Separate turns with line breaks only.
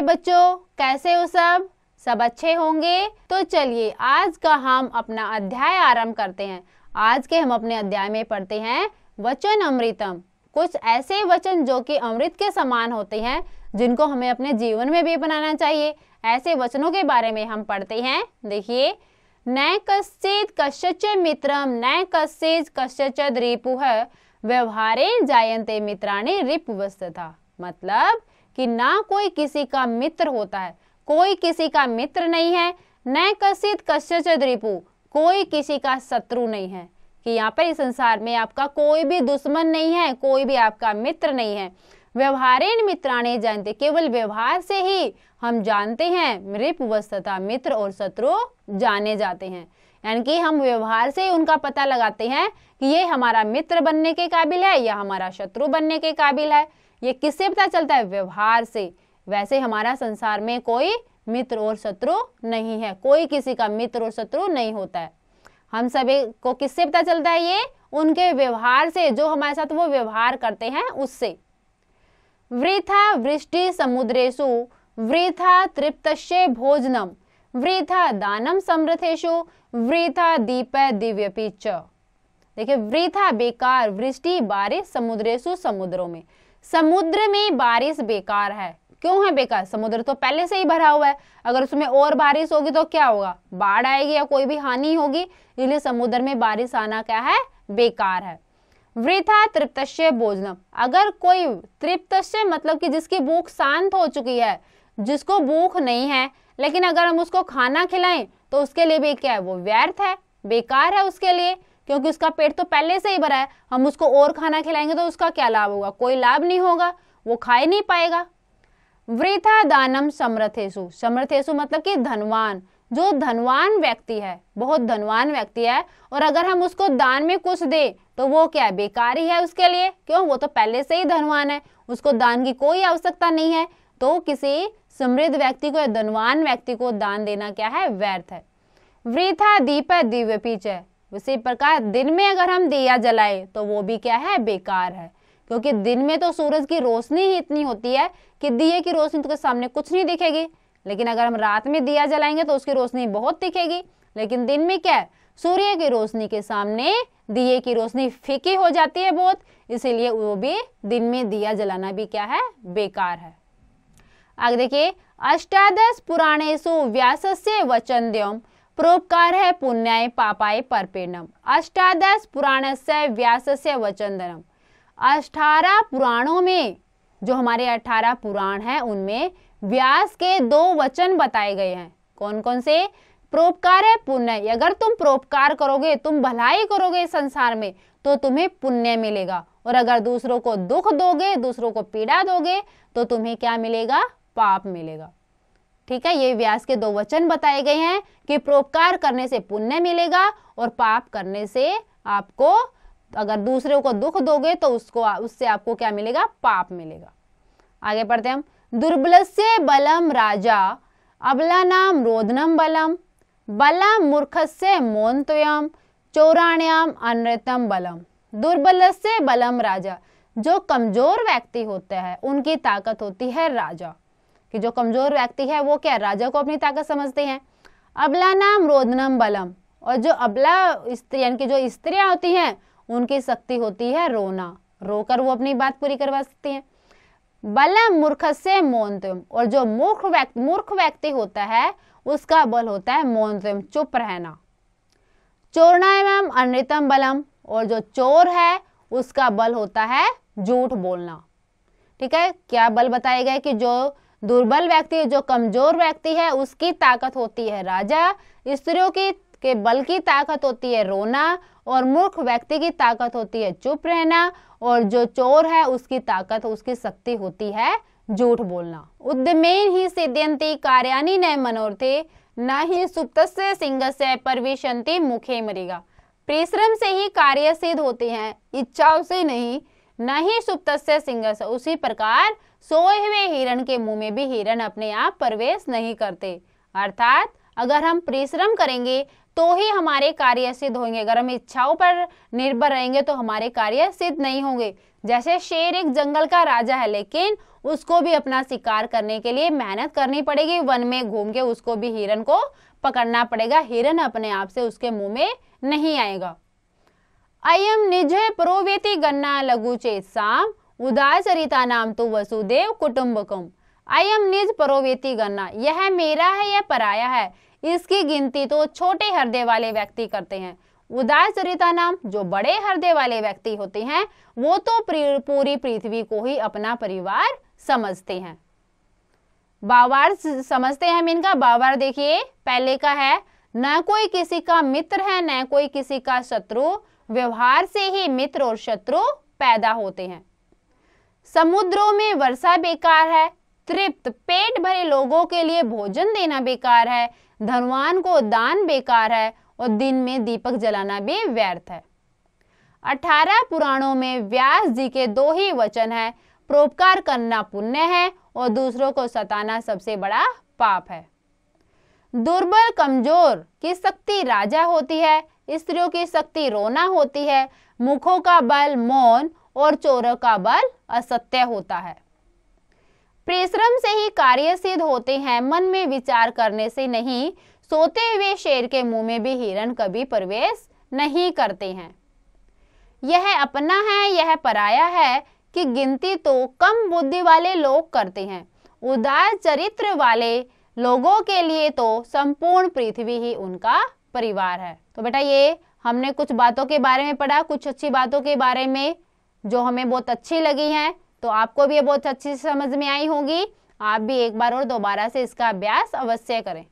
हाय बच्चों कैसे हो सब सब अच्छे होंगे तो चलिए आज का हम अपना अध्याय आरंभ करते हैं आज के हम अपने अध्याय में पढ़ते हैं वचन अमृतम कुछ ऐसे वचन जो कि अमृत के समान होते हैं जिनको हमें अपने जीवन में भी बनाना चाहिए ऐसे वचनों के बारे में हम पढ़ते हैं देखिए न कश्चित कश्यच मित्रम न कश्चित कश्यच रिपु व्यवहारे जायंते मित्राणी रिपवस्त था मतलब कि ना कोई किसी का मित्र होता है कोई किसी का मित्र नहीं है न कसित कश्यच रिपु कोई किसी का शत्रु नहीं है कि यहाँ पर इस संसार में आपका कोई भी दुश्मन नहीं है कोई भी आपका मित्र नहीं है व्यवहारेण मित्राणे जानते केवल व्यवहार से ही हम जानते हैं मृप वस्तता मित्र और शत्रु जाने जाते हैं यानी कि हम व्यवहार से ही उनका पता लगाते हैं कि ये हमारा मित्र बनने के काबिल है या हमारा शत्रु बनने के काबिल है ये किससे पता चलता है व्यवहार से वैसे हमारा संसार में कोई मित्र और शत्रु नहीं है कोई किसी का मित्र और शत्रु नहीं होता है हम सभी को किससे पता चलता है ये उनके व्यवहार से जो हमारे साथ वो व्यवहार करते हैं उससे वृथा वृष्टि समुद्रेशु वृथा तृप्त भोजनम वृथा दानम समृथेशु वृथा दीप दिव्य पिच देखिए वृथा बेकार वृष्टि बारिश समुद्रेशु समुद्रों में समुद्र में बारिश बेकार है क्यों है बेकार समुद्र तो पहले से ही भरा हुआ है अगर उसमें और बारिश होगी तो क्या होगा बाढ़ आएगी या कोई भी हानि होगी इसलिए समुद्र में बारिश आना क्या है बेकार है वृथा तृप्त भोजनम अगर कोई तृप्त मतलब कि जिसकी भूख शांत हो चुकी है जिसको भूख नहीं है लेकिन अगर हम उसको खाना खिलाएं तो उसके लिए भी क्या है वो व्यर्थ है बेकार है उसके लिए क्योंकि उसका पेट तो पहले से ही भरा है हम उसको और खाना खिलाएंगे तो उसका क्या लाभ होगा कोई लाभ नहीं होगा वो खा ही नहीं पाएगा वृथा दानम समर्थेशु समर्थेशु मतलब कि धनवान जो धनवान व्यक्ति है बहुत धनवान व्यक्ति है और अगर हम उसको दान में कुछ दे तो वो क्या है बेकार ही है उसके लिए क्यों वो तो पहले से ही धनवान है उसको दान की कोई आवश्यकता नहीं है तो किसी समृद्ध व्यक्ति को या धनवान व्यक्ति को दान देना क्या है व्यर्थ है वृथा दीप दिव्य पीछे उसी प्रकार दिन में अगर हम दिया जलाए तो वो भी क्या है बेकार है क्योंकि दिन में तो सूरज की रोशनी ही इतनी होती है कि दिए की रोशनी तो सामने कुछ नहीं दिखेगी लेकिन अगर हम रात में दिया जलाएंगे तो उसकी रोशनी बहुत दिखेगी लेकिन दिन में क्या है सूर्य की रोशनी के सामने दिए की रोशनी फीकी हो जाती है बहुत इसीलिए वो भी दिन में दिया जलाना भी क्या है बेकार है आगे देखिए अष्टादश पुराणेशु वचन देव प्रोपकार है पुण्याय पापाय परपेणम अष्टादश पुराण से व्यास से दनम अठारह पुराणों में जो हमारे अठारह पुराण हैं उनमें व्यास के दो वचन बताए गए हैं कौन कौन से प्रोपकार है पुण्य अगर तुम प्रोपकार करोगे तुम भलाई करोगे संसार में तो तुम्हें पुण्य मिलेगा और अगर दूसरों को दुख दोगे दूसरों को पीड़ा दोगे तो तुम्हें क्या मिलेगा पाप मिलेगा ठीक है ये व्यास के दो वचन बताए गए हैं कि प्रोपकार करने से पुण्य मिलेगा और पाप करने से आपको अगर दूसरे को दुख दोगे तो उसको उससे आपको क्या मिलेगा पाप मिलेगा आगे पढ़ते हम दुर्बल से बलम राजा अबला नाम रोदनम बलम बलम मूर्ख मोन तोयम चौराण्याम अनृतम बलम दुर्बल से बलम राजा जो कमजोर व्यक्ति होता है उनकी ताकत होती है राजा कि जो कमजोर व्यक्ति है वो क्या राजा को अपनी ताकत समझते हैं अबला नाम रोदनम बलम और जो अबला स्त्री यानी कि जो स्त्रियां होती हैं उनकी शक्ति होती है रोना रोकर वो अपनी बात पूरी करवा सकती हैं बलम मूर्ख से मोनतम और जो मूर्ख व्यक्ति मूर्ख व्यक्ति होता है उसका बल होता है मोनतम चुप रहना चोरना एवं अनृतम बलम और जो चोर है उसका बल होता है झूठ बोलना ठीक है क्या बल बताया गया कि जो दुर्बल व्यक्ति जो कमजोर व्यक्ति है उसकी ताकत होती है राजा स्त्रियों की के बल की ताकत होती है रोना और मूर्ख व्यक्ति की ताकत होती है चुप रहना और जो चोर है उसकी ताकत उसकी शक्ति होती है झूठ बोलना उद्यमेन ही सिद्धियंति कार्यानी न मनोरथे न ही सुप्त से सिंह से परविशंति मुखे मरेगा परिश्रम से ही कार्य सिद्ध होते हैं इच्छाओं से नहीं नहीं सुप्त सिंह उसी प्रकार सोए हुए हिरण के मुंह में भी हिरण अपने आप प्रवेश नहीं करते अर्थात अगर हम परिश्रम करेंगे तो ही हमारे कार्य सिद्ध होंगे अगर हम इच्छाओं पर निर्भर रहेंगे तो हमारे कार्य सिद्ध नहीं होंगे जैसे शेर एक जंगल का राजा है लेकिन उसको भी अपना शिकार करने के लिए मेहनत करनी पड़ेगी वन में घूम के उसको भी हिरण को पकड़ना पड़ेगा हिरण अपने आप से उसके मुंह में नहीं आएगा अयम निजे प्रोवेति गन्ना लघु उदार चरिता नाम तो वसुदेव कुटुंबकम अयम निज प्रोवेति गन्ना यह मेरा है यह पराया है इसकी गिनती तो छोटे हृदय वाले व्यक्ति करते हैं चरिता नाम जो बड़े हृदय वाले व्यक्ति होते हैं वो तो पूरी पृथ्वी को ही अपना परिवार समझते हैं बावार समझते हैं हम इनका बावार देखिए पहले का है न कोई किसी का मित्र है न कोई किसी का शत्रु व्यवहार से ही मित्र और शत्रु पैदा होते हैं समुद्रों में वर्षा बेकार है तृप्त पेट भरे लोगों के लिए भोजन देना बेकार है धनवान को दान बेकार है और दिन में दीपक जलाना भी व्यर्थ है अठारह पुराणों में व्यास जी के दो ही वचन है परोपकार करना पुण्य है और दूसरों को सताना सबसे बड़ा पाप है दुर्बल कमजोर की शक्ति राजा होती है स्त्रियों की शक्ति रोना होती है मुखों का बल मौन और चोरों का बल असत्य होता है परिश्रम से ही कार्य सिद्ध होते हैं मन में विचार करने से नहीं सोते हुए शेर के मुंह में भी हिरण कभी प्रवेश नहीं करते हैं यह अपना है यह पराया है कि गिनती तो कम बुद्धि वाले लोग करते हैं उदार चरित्र वाले लोगों के लिए तो संपूर्ण पृथ्वी ही उनका परिवार है तो बेटा ये हमने कुछ बातों के बारे में पढ़ा कुछ अच्छी बातों के बारे में जो हमें बहुत अच्छी लगी है तो आपको भी ये बहुत अच्छी समझ में आई होगी आप भी एक बार और दोबारा से इसका अभ्यास अवश्य करें